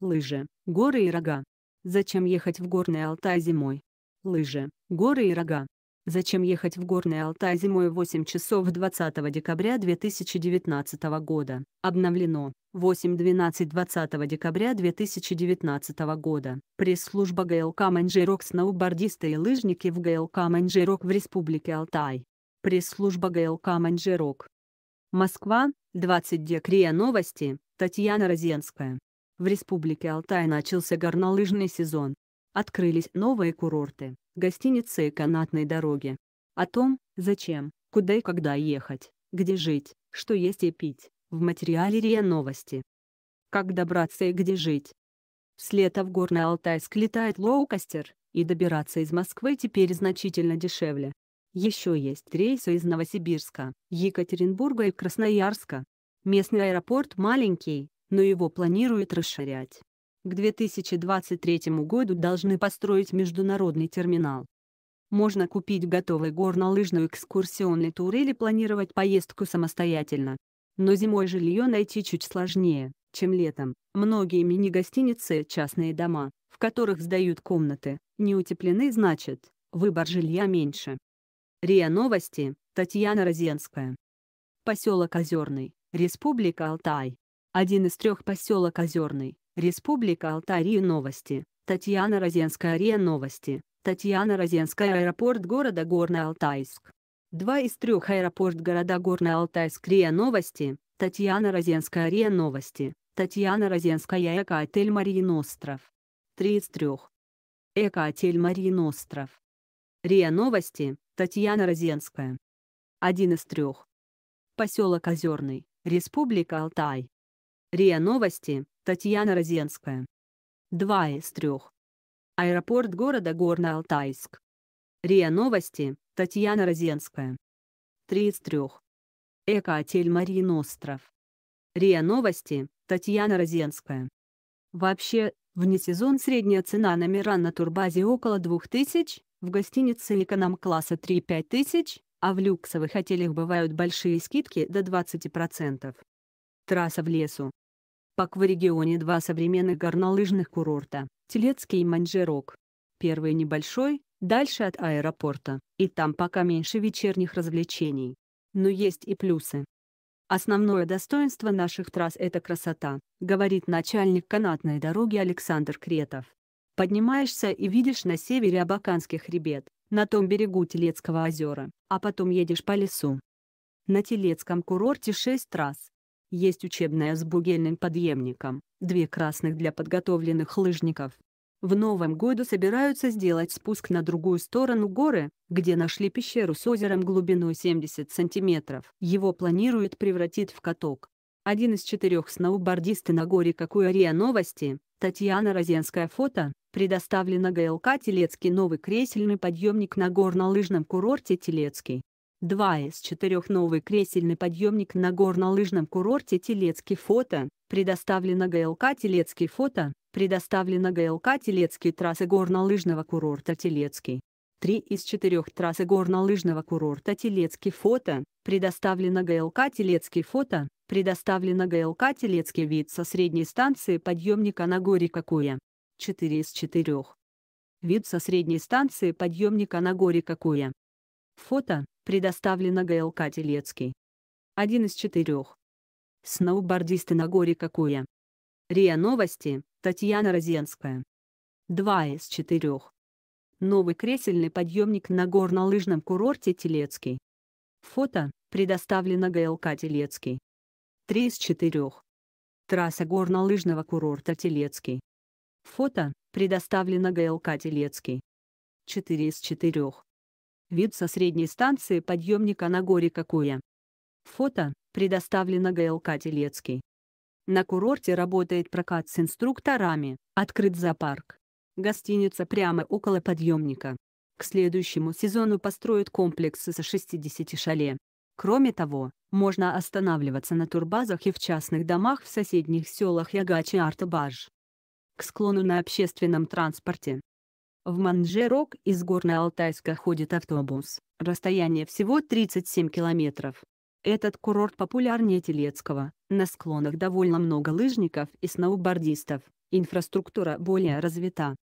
Лыжи, горы и рога. Зачем ехать в горный Алтай зимой? Лыжи, горы и рога. Зачем ехать в горный Алтай зимой 8 часов 20 декабря 2019 года? Обновлено. 8-12-20 декабря 2019 года. Пресс-служба ГЛК Манжирок Сноубордисты и лыжники в ГЛК Манжирок в Республике Алтай. Пресс-служба ГЛК Манжирок. Москва, 20 декрия новости, Татьяна Розенская. В Республике Алтай начался горнолыжный сезон. Открылись новые курорты, гостиницы и канатные дороги. О том, зачем, куда и когда ехать, где жить, что есть и пить, в материале РИА Новости. Как добраться и где жить? С лета в Горно-Алтайск летает лоукостер, и добираться из Москвы теперь значительно дешевле. Еще есть рейсы из Новосибирска, Екатеринбурга и Красноярска. Местный аэропорт маленький, но его планируют расширять. К 2023 году должны построить международный терминал. Можно купить готовый горнолыжный экскурсионный тур или планировать поездку самостоятельно. Но зимой жилье найти чуть сложнее, чем летом. Многие мини-гостиницы частные дома, в которых сдают комнаты, не утеплены значит, выбор жилья меньше. РИА Новости, Татьяна Розенская. Поселок Озерный, Республика Алтай. Один из трех поселок Озерный. Республика Алтай РИА Новости. Татьяна Розенская РИА Новости. Татьяна Розенская аэропорт города Горно-Алтайск. Два из трех аэропорт города Горно-Алтайск РИА Новости. Татьяна Розенская РИА Новости. Татьяна Розенская Эко-отель Марин Остров. Три из трех. Эко-отель Марин Остров. РИА Новости. Татьяна Розенская. Один из трех. Поселок Озерный. Республика Алтай. РИА Новости, Татьяна Розенская. Два из трех. Аэропорт города Горно-Алтайск. РИА Новости, Татьяна Розенская. Три из трех. Эко-отель Марин Остров. РИА Новости, Татьяна Розенская. Вообще, вне сезон средняя цена номера на турбазе около 2000, в гостинице эконом-класса 3-5 тысяч, а в люксовых отелях бывают большие скидки до 20%. Трасса в лесу. Пак в регионе два современных горнолыжных курорта – Телецкий и Маньчжирок. Первый небольшой, дальше от аэропорта, и там пока меньше вечерних развлечений. Но есть и плюсы. Основное достоинство наших трасс – это красота, говорит начальник канатной дороги Александр Кретов. Поднимаешься и видишь на севере Абаканский хребет, на том берегу Телецкого озера, а потом едешь по лесу. На Телецком курорте 6 трасс, есть учебная с бугельным подъемником, две красных для подготовленных лыжников. В новом году собираются сделать спуск на другую сторону горы, где нашли пещеру с озером глубиной 70 сантиметров. Его планируют превратить в каток. Один из четырех сноубордисты на горе «Какой новости» Татьяна Розенская фото, предоставлено ГЛК «Телецкий» новый кресельный подъемник на горно-лыжном курорте «Телецкий». Два из четырех новый кресельный подъемник на горнолыжном курорте Телецкий фото, предоставлено ГЛК Телецкий фото, предоставлено ГЛК Телецкий трассы горнолыжного курорта Телецкий. Три из четырех трассы горнолыжного курорта Телецкий фото, предоставлено ГЛК Телецкий фото, предоставлено ГЛК Телецкий вид со средней станции подъемника на горе Какуя. Четыре из четырех Вид со средней станции подъемника на горе Какуя. Фото предоставлено ГЛК Телецкий. Один из четырех. Сноубордисты на горе какое. РИА Новости, Татьяна Розенская. Два из четырех. Новый кресельный подъемник на горнолыжном курорте Телецкий. Фото предоставлено ГЛК Телецкий. Три из четырех. Трасса горнолыжного курорта Телецкий. Фото предоставлено ГЛК Телецкий. Четыре из четырех. Вид со средней станции подъемника на горе Какуя. Фото предоставлено ГЛК Телецкий. На курорте работает прокат с инструкторами, открыт зоопарк. Гостиница прямо около подъемника. К следующему сезону построят комплексы со 60 шале. Кроме того, можно останавливаться на турбазах и в частных домах в соседних селах Ягачи и Артабаж. К склону на общественном транспорте в Манжерок из Горно-Алтайска ходит автобус, расстояние всего 37 километров. Этот курорт популярнее Телецкого, на склонах довольно много лыжников и сноубордистов, инфраструктура более развита.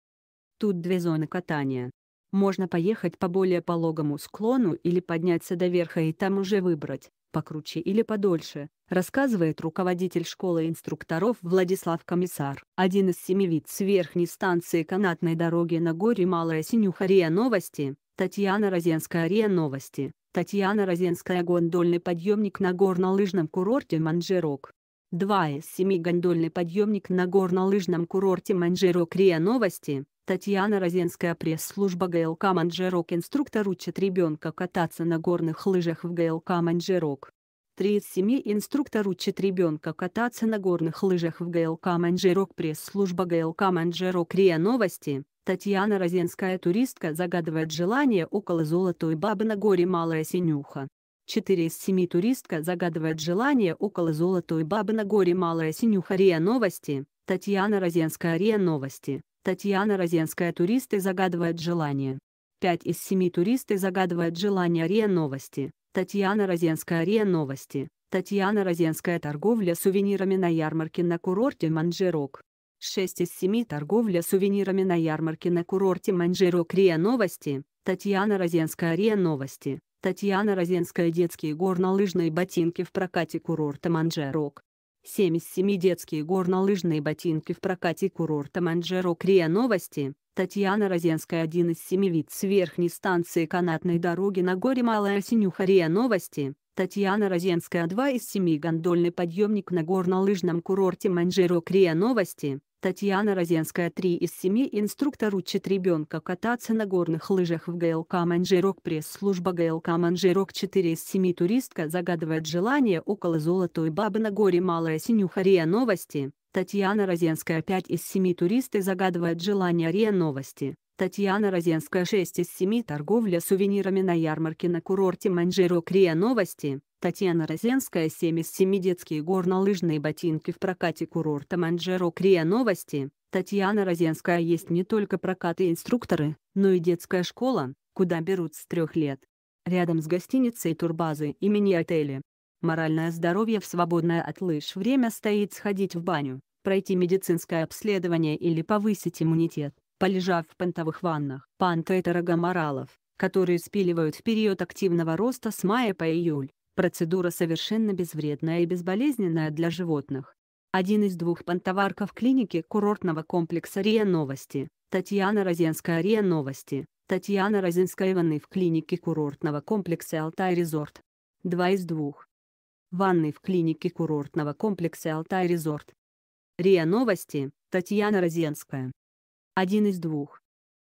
Тут две зоны катания. Можно поехать по более пологому склону или подняться до верха и там уже выбрать, покруче или подольше, рассказывает руководитель школы инструкторов Владислав Комиссар. Один из семи вид с верхней станции канатной дороги на горе Малая Синюха РИА Новости, Татьяна Розенская РИА Новости, Татьяна Розенская гондольный подъемник на горно-лыжном курорте Манжерок. Два из семи гондольный подъемник на горно-лыжном курорте Манжерок РИА Новости, Татьяна Розенская пресс-служба ГЛК «Манжерок» инструктор учит ребенка кататься на горных лыжах в ГЛК «Манжерок». 37 инструктор учит ребенка кататься на горных лыжах в ГЛК «Манжерок» пресс-служба ГЛК «Манжерок» РИА Новости. Татьяна Розенская туристка загадывает желание около золотой бабы на горе Малая Синюха. 4 из 7 туристка загадывает желание около золотой бабы на горе Малая Синюха РИА Новости. Татьяна Розенская РИА Новости. Татьяна Розенская Туристы загадывают желание. 5 из 7 туристы загадывают желание РИА Новости. Татьяна Розенская РИА Новости. Татьяна Розенская торговля сувенирами на ярмарке на курорте Манжерок. 6 из 7 торговля сувенирами на ярмарке на курорте Манжерок РИА Новости. Татьяна Розенская РИА Новости. Татьяна Розенская детские горнолыжные ботинки в прокате курорта Манжерок. Семь из семи детские горнолыжные ботинки в прокате курорта Манджеро Крия Новости. Татьяна Розенская один из семи вид с верхней станции канатной дороги на горе Малая Синюха Рия Новости. Татьяна Розенская 2 из 7 гондольный подъемник на горнолыжном курорте Манжеро Крия Новости. Татьяна Розенская 3 из 7 инструктор учит ребенка кататься на горных лыжах в ГЛК Манжирок пресс-служба ГЛК Манжирок 4 из 7 туристка загадывает желание около золотой бабы на горе Малая Синюха РИА Новости. Татьяна Розенская 5 из 7 туристы загадывает желание РИА Новости. Татьяна Розенская 6 из 7 торговля сувенирами на ярмарке на курорте Манжирок РИА Новости. Татьяна Розенская, 77 детские горнолыжные ботинки в прокате курорта Манджеро Крия Новости. Татьяна Розенская есть не только прокат и инструкторы, но и детская школа, куда берут с трех лет. Рядом с гостиницей турбазы имени мини-отели. Моральное здоровье в свободное от лыж время стоит сходить в баню, пройти медицинское обследование или повысить иммунитет, полежав в понтовых ваннах. Панта – это рога моралов, которые спиливают в период активного роста с мая по июль. Процедура совершенно безвредная и безболезненная для животных. Один из двух пантоварков клиники курортного комплекса РИА Новости, Татьяна Розенская РИА Новости, Татьяна Розенская ванны в клинике курортного комплекса Алтай Резорт. Два из двух. Ванны в клинике курортного комплекса Алтай Резорт. РИА Новости, Татьяна Розенская. Один из двух.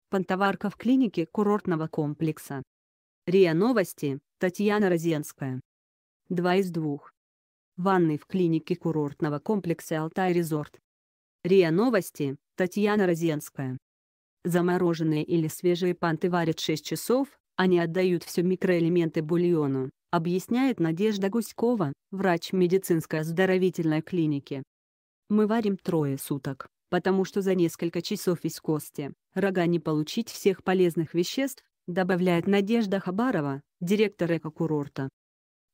Пантоварка в клинике курортного комплекса. РИА Новости, Татьяна Розенская. Два из двух. Ванной в клинике курортного комплекса «Алтай Резорт». РИА Новости, Татьяна Розенская. Замороженные или свежие панты варят 6 часов, они отдают все микроэлементы бульону, объясняет Надежда Гуськова, врач медицинской оздоровительной клиники. Мы варим трое суток, потому что за несколько часов из кости, рога не получить всех полезных веществ, добавляет Надежда Хабарова, директор экокурорта.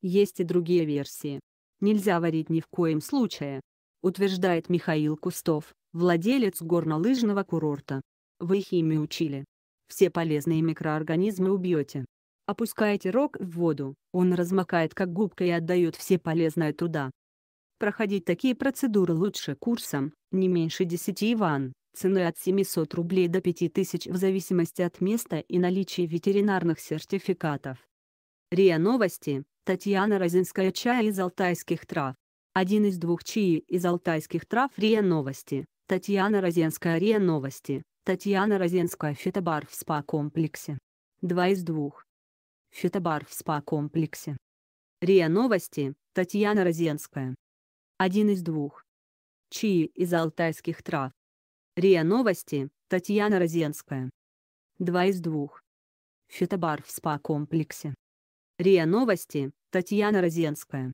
Есть и другие версии. Нельзя варить ни в коем случае, утверждает Михаил Кустов, владелец горнолыжного курорта. Вы химию учили. Все полезные микроорганизмы убьете. Опускаете рог в воду, он размокает как губка и отдает все полезные труда. Проходить такие процедуры лучше курсом, не меньше 10 иван, цены от 700 рублей до 5000 в зависимости от места и наличия ветеринарных сертификатов. РИА Новости, Татьяна Розинская чай из алтайских трав. Один из двух чаи из алтайских трав РИА Новости, Татьяна Розенская РИА Новости, Татьяна Розенская фитобар в спа-комплексе. Два из двух. Фитобар в спа-комплексе. РИА Новости, Татьяна Розенская. Один из двух. Чаи из алтайских трав. РИА Новости, Татьяна Розенская. Два из двух. Фитобар в спа-комплексе. РИА Новости, Татьяна Розенская.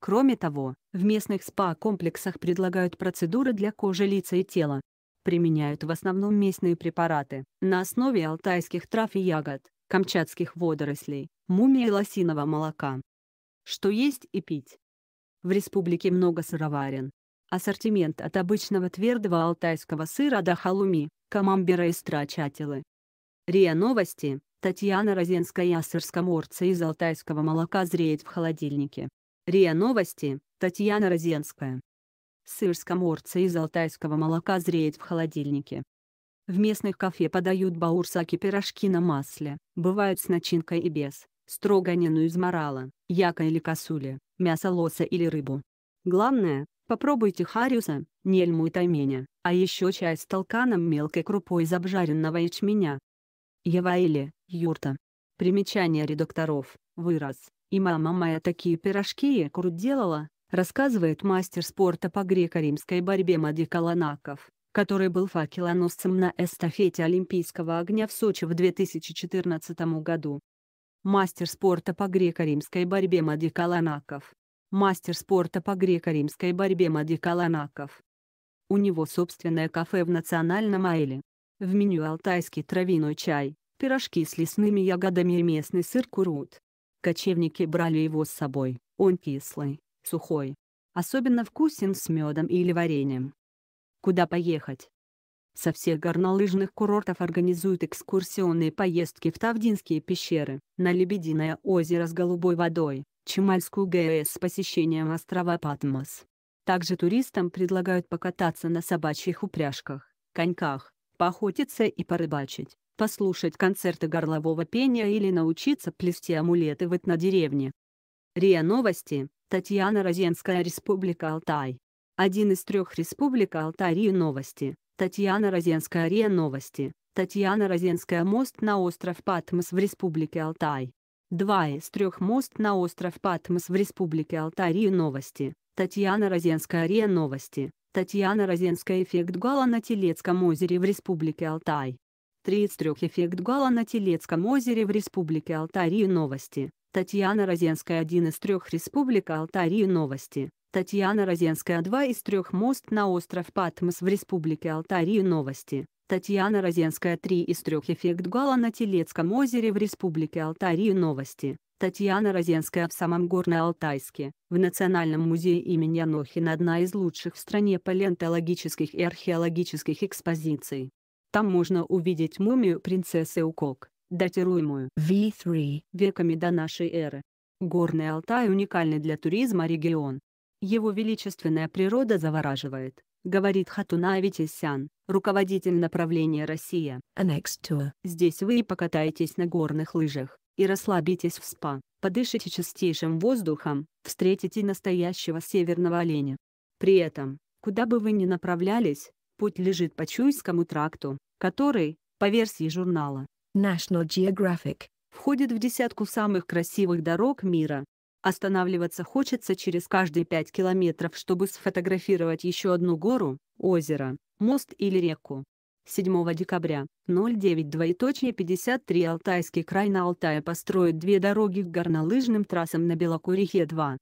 Кроме того, в местных СПА-комплексах предлагают процедуры для кожи лица и тела. Применяют в основном местные препараты на основе алтайских трав и ягод, камчатских водорослей, мумии и лосиного молока. Что есть и пить? В республике много сыроварен. Ассортимент от обычного твердого алтайского сыра до халуми, камамбера и страчателы. РИА Новости, Татьяна Розенская Ассерскоморца из алтайского молока зреет в холодильнике. РИА Новости, Татьяна Розенская. Сыр скоморца из алтайского молока зреет в холодильнике. В местных кафе подают баурсаки пирожки на масле, бывают с начинкой и без, строганину из морала, яка или косули, мясо лоса или рыбу. Главное, попробуйте хариуса, нельму и тайменя, а еще чай с толканом мелкой крупой из обжаренного ячменя. Ева или юрта. Примечание редакторов, выраз. И мама моя такие пирожки и курт делала, рассказывает мастер спорта по греко-римской борьбе Мади Каланаков, который был факелоносцем на эстафете Олимпийского огня в Сочи в 2014 году. Мастер спорта по греко-римской борьбе Мади Каланаков. Мастер спорта по греко-римской борьбе Мади Каланаков. У него собственное кафе в Национальном Айле. В меню алтайский травяной чай, пирожки с лесными ягодами и местный сыр курут. Кочевники брали его с собой, он кислый, сухой. Особенно вкусен с медом или вареньем. Куда поехать? Со всех горнолыжных курортов организуют экскурсионные поездки в Тавдинские пещеры, на Лебединое озеро с голубой водой, Чемальскую ГС с посещением острова Патмос. Также туристам предлагают покататься на собачьих упряжках, коньках, поохотиться и порыбачить, послушать концерты горлового пения или научиться плести амулеты в этнодеревне. РИА Новости, Татьяна Розенская Республика Алтай. Один из трех республик Алтай РИА Новости, Татьяна Розенская РИА Новости, Татьяна Розенская мост на остров Патмос в Республике Алтай. Два из трех мост на остров Патмос в Республике Алтай РИА Новости, Татьяна Розенская РИА Новости, Татьяна Розенская эффект гала на Телецком озере в Республике Алтай. 33 эффект гала на Телецком озере в Республике Алтай и новости. Татьяна Розенская 1 из 3 Республика Алтай и новости. Татьяна Розенская 2 из 3 Мост на остров Патмос в Республике Алтай и новости. Татьяна Розенская 3 из 3 эффект гала на Телецком озере в Республике Алтай и новости. Татьяна Розенская в самом Горно-Алтайске, в Национальном музее имени Анохина одна из лучших в стране палеонтологических и археологических экспозиций. Там можно увидеть мумию принцессы Укок, датируемую V3 веками до нашей эры. Горный Алтай уникальный для туризма регион. Его величественная природа завораживает, говорит Хатуна Витисян, руководитель направления «Россия». Next Tour. Здесь вы покатаетесь на горных лыжах, и расслабитесь в спа. Подышите чистейшим воздухом, встретите настоящего северного оленя. При этом, куда бы вы ни направлялись, путь лежит по Чуйскому тракту, который, по версии журнала National Geographic, входит в десятку самых красивых дорог мира. Останавливаться хочется через каждые 5 километров, чтобы сфотографировать еще одну гору, озеро, мост или реку. 7 декабря, 09.53 Алтайский край на Алтае построит две дороги к горнолыжным трассам на Белокурихе-2.